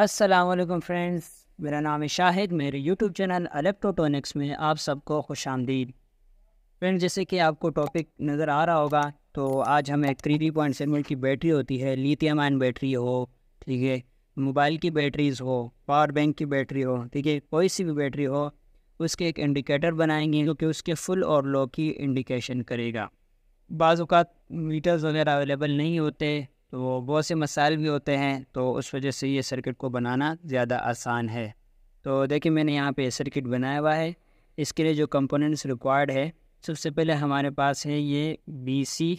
Aslam friends मेरा नाम है शाहिद मेरे यूट्यूब चैनल अलेप्टोटोनिक्स में आप सबको खुश आमदीद फ्रेंड जैसे कि आपको टॉपिक नज़र आ रहा होगा तो आज हम एक थ्री थ्री पॉइंट सेवन की बैटरी होती है लिथियम आयन बैटरी हो ठीक है मोबाइल की बैटरीज़ हो पावर बैंक की बैटरी हो ठीक है कोई सी भी बैटरी हो उसके एक इंडिकेटर बनाएंगे क्योंकि उसके फुल और लो की इंडिकेशन करेगा बाज़ात मीटर्स वगैरह अवेलेबल नहीं होते तो बहुत से मसाइल भी होते हैं तो उस वजह से ये सर्किट को बनाना ज़्यादा आसान है तो देखिए मैंने यहाँ पे सर्किट बनाया हुआ है इसके लिए जो कंपोनेंट्स रिक्वायर्ड है सबसे पहले हमारे पास है ये B C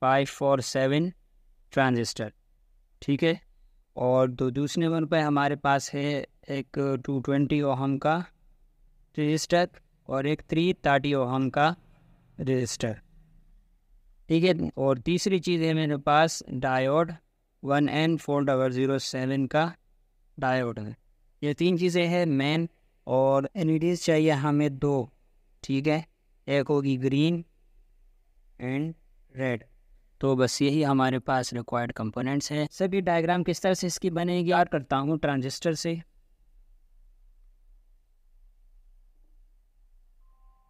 five four seven transistor ठीक है और तो दूसरे नंबर पर हमारे पास है एक टू ट्वेंटी ओहम का रजिस्टर और एक थ्री थर्टी ओहम का रजिस्टर ठीक है और तीसरी चीज़ है मेरे पास diode one N four double zero seven का डायोड है ये तीन चीज़ें हैं मेन और एल e चाहिए हमें दो ठीक है एक होगी ग्रीन एंड रेड तो बस यही हमारे पास रिक्वायर्ड कंपोनेंट्स हैं सभी डायग्राम किस तरह से इसकी बनेगी और करता हूँ ट्रांजिस्टर से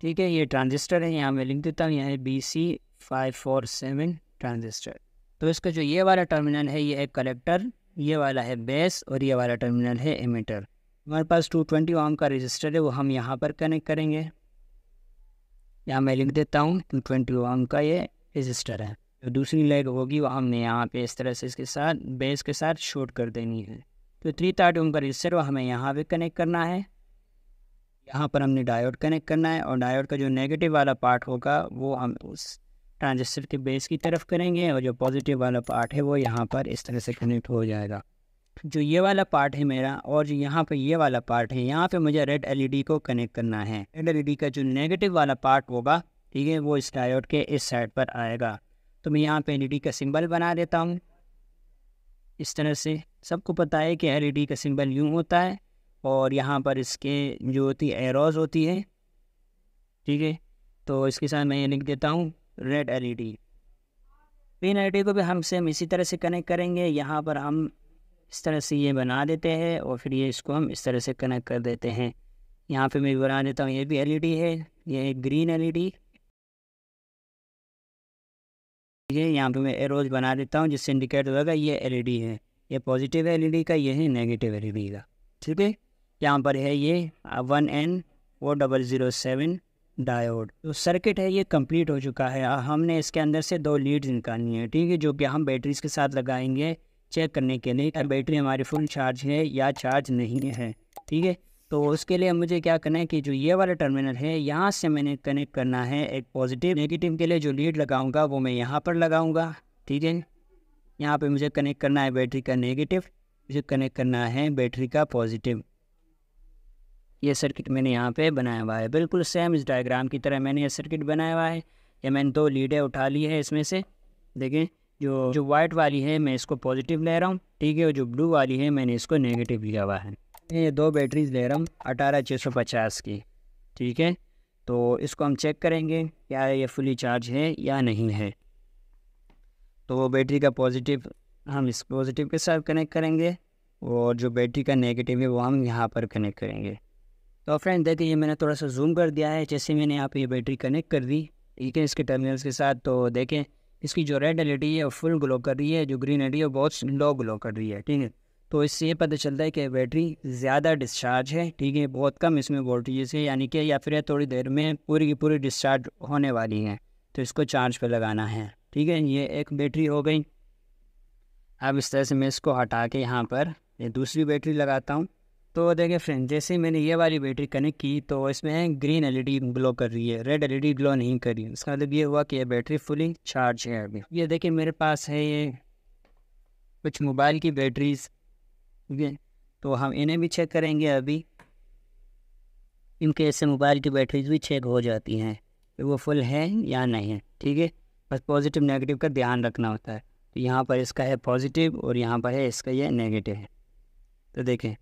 ठीक है ये ट्रांजिस्टर है यहाँ मैं लिख देता हूँ यहाँ B C five four seven transistor तो इसका जो ये वाला टर्मिनल है ये है कलेक्टर ये वाला है बेस और ये वाला टर्मिनल है एमिटर हमारे पास 220 ट्वेंटी ओम का रजिस्टर है वो हम यहाँ पर कनेक्ट करेंगे यहाँ मैं लिख देता हूँ टू ट्वेंटी ओम का ये रजिस्टर है जो दूसरी लेग होगी वो हमने यहाँ पे इस तरह से इसके साथ बेस के साथ शॉर्ट कर देनी है तो थ्री थर्ड ओम का रजिस्टर वो हमें यहाँ पर कनेक्ट करना है यहाँ पर हमने डायोड कनेक्ट करना है और डायोड का जो नेगेटिव वाला पार्ट होगा वो हम उस ट्रांजिस्टर के बेस की तरफ करेंगे और जो पॉजिटिव वाला पार्ट है वो यहाँ पर इस तरह से कनेक्ट हो जाएगा जो ये वाला पार्ट है मेरा और जो यहाँ पे ये वाला पार्ट है यहाँ पे मुझे रेड एलईडी को कनेक्ट करना है रेड एलईडी का जो नेगेटिव वाला पार्ट होगा ठीक है वो इस डायोड के इस साइड पर आएगा तो मैं यहाँ पे एलईडी का सिंबल बना देता हूँ इस तरह से सबको पता है कि एलईडी का सिंबल यूँ होता है और यहाँ पर इसके जो होती है एरोज होती है ठीक है तो इसके साथ मैं ये लिख देता हूँ रेड एलईडी पिन डी को भी हम सेम इसी तरह से कनेक्ट करेंगे यहाँ पर हम इस तरह से ये बना देते हैं और फिर ये इसको हम इस तरह से कनेक्ट कर देते हैं यहाँ पे मैं बना देता हूँ ये भी एलईडी है ये ग्रीन एलईडी ये यहाँ पे मैं एरोज बना देता हूँ जिससे इंडिकेट होगा ये एलईडी है ये पॉजिटिव एलईडी का ये है नेगेटिव एलईडी का ठीक है यहाँ पर है ये वन एन वो डबल ज़ीरो सेवन डायोड जो तो सर्किट है ये कंप्लीट हो चुका है हमने इसके अंदर से दो लीड्स निकालनी है ठीक है जो कि हम बैटरीज के साथ लगाएंगे चेक करने के लिए कि बैटरी हमारी फुल चार्ज है या चार्ज नहीं है ठीक है तो उसके लिए मुझे क्या करना है कि जो ये वाला टर्मिनल है यहाँ से मैंने कनेक्ट करना है एक पॉजिटिव नेगेटिव के लिए जो लीड लगाऊंगा वो मैं यहाँ पर लगाऊंगा ठीक है यहाँ पे मुझे कनेक्ट करना है बैटरी का नेगेटिव मुझे कनेक्ट करना है बैटरी का पॉजिटिव ये सर्किट मैंने यहाँ पे बनाया हुआ है बिल्कुल सेम इस डायग्राम की तरह मैंने ये सर्किट बनाया हुआ है ये मैंने दो लीडें उठा ली है इसमें से देखें जो जो वाइट वाली है मैं इसको पॉजिटिव ले रहा हूँ ठीक है और जो ब्लू वाली है मैंने इसको नेगेटिव लिया हुआ है ये दो बैटरीज ले रहा हूँ अठारह छः सौ पचास की ठीक है तो इसको हम चेक करेंगे क्या ये फुली चार्ज है या नहीं है तो बैटरी का पॉजिटिव हम इस पॉजिटिव के साथ कनेक्ट करेंगे और जो बैटरी का नेगेटिव है वो हम यहाँ पर कनेक्ट करेंगे तो फ्रेंड देखिए ये मैंने थोड़ा सा जूम कर दिया है जैसे मैंने यहाँ पे ये बैटरी कनेक्ट कर दी ठीक है इसके टर्मिनल्स के साथ तो देखें इसकी जो रेड एल है वो फुल ग्लो कर रही है जो ग्रीन एल है वो बहुत लो ग्लो कर रही है ठीक है तो इससे ये पता चलता है कि बैटरी ज़्यादा डिस्चार्ज है ठीक है बहुत कम इसमें वोल्टेजेस है यानी कि या फिर थोड़ी देर में पूरी की पूरी डिस्चार्ज होने वाली है तो इसको चार्ज पर लगाना है ठीक है ये एक बैटरी हो गई अब इस तरह से मैं इसको हटा के यहाँ पर ये दूसरी बैटरी लगाता हूँ तो देखिए फ्रेंड जैसे मैंने ये वाली बैटरी कनेक्ट की तो इसमें ग्रीन एलईडी ग्लो कर रही है रेड एलईडी ग्लो नहीं कर रही है इसका मतलब ये हुआ कि ये बैटरी फुली चार्ज है अभी ये देखिए मेरे पास है ये कुछ मोबाइल की बैटरीज ठीक है तो हम इन्हें भी चेक करेंगे अभी इनके ऐसे मोबाइल की बैटरीज भी चेक हो जाती हैं तो वो फुल है या नहीं है ठीक है बस पॉजिटिव नेगेटिव का ध्यान रखना होता है तो यहाँ पर इसका है पॉजिटिव और यहाँ पर है इसका यह नेगेटिव है तो देखें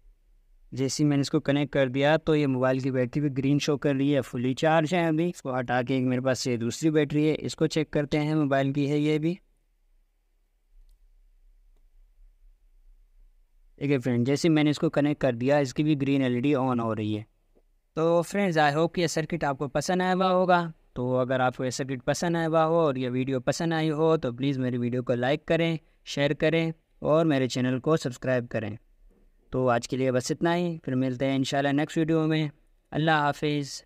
जैसे मैंने इसको कनेक्ट कर दिया तो ये मोबाइल की बैटरी भी ग्रीन शो कर रही है फुली चार्ज है अभी इसको हटा के मेरे पास ये दूसरी बैटरी है इसको चेक करते हैं मोबाइल की है ये भी ठीक है फ्रेंड जैसे मैंने इसको कनेक्ट कर दिया इसकी भी ग्रीन एलईडी ऑन हो रही है तो फ्रेंड्स आई होप ये सर्किट आपको पसंद आया हुआ होगा तो अगर आपको ये सर्किट पसंद आया हुआ हो और ये वीडियो पसंद आई हो तो प्लीज़ मेरी वीडियो को लाइक करें शेयर करें और मेरे चैनल को सब्सक्राइब करें तो आज के लिए बस इतना ही फिर मिलते हैं इन नेक्स्ट वीडियो में अल्लाह हाफिज़